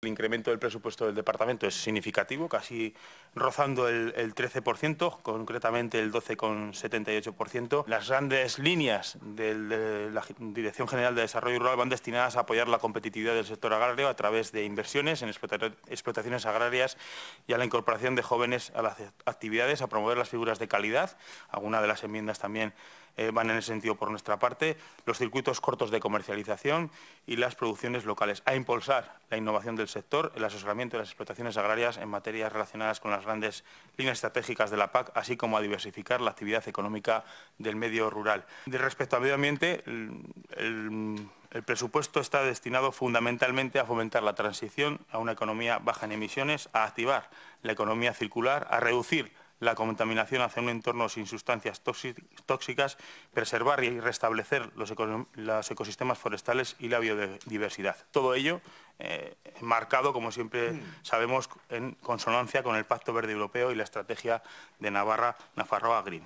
El incremento del presupuesto del departamento es significativo, casi rozando el, 13%, concretamente el 12,78%. Las grandes líneas de la Dirección General de Desarrollo Rural van destinadas a apoyar la competitividad del sector agrario a través de inversiones en explotaciones agrarias y a la incorporación de jóvenes a las actividades, a promover las figuras de calidad. Algunas de las enmiendas también eh, van en ese sentido por nuestra parte, los circuitos cortos de comercialización y las producciones locales, a impulsar la innovación del sector, el asesoramiento de las explotaciones agrarias en materias relacionadas con las grandes líneas estratégicas de la PAC, así como a diversificar la actividad económica del medio rural. respecto al medio ambiente, el presupuesto está destinado fundamentalmente a fomentar la transición a una economía baja en emisiones, a activar la economía circular, a reducir la contaminación hacia un entorno sin sustancias tóxicas, preservar y restablecer los, ecosistemas forestales y la biodiversidad. Todo ello eh, marcado, como siempre mm. sabemos, en consonancia con el Pacto Verde Europeo y la estrategia de Navarra Nafarroa Green.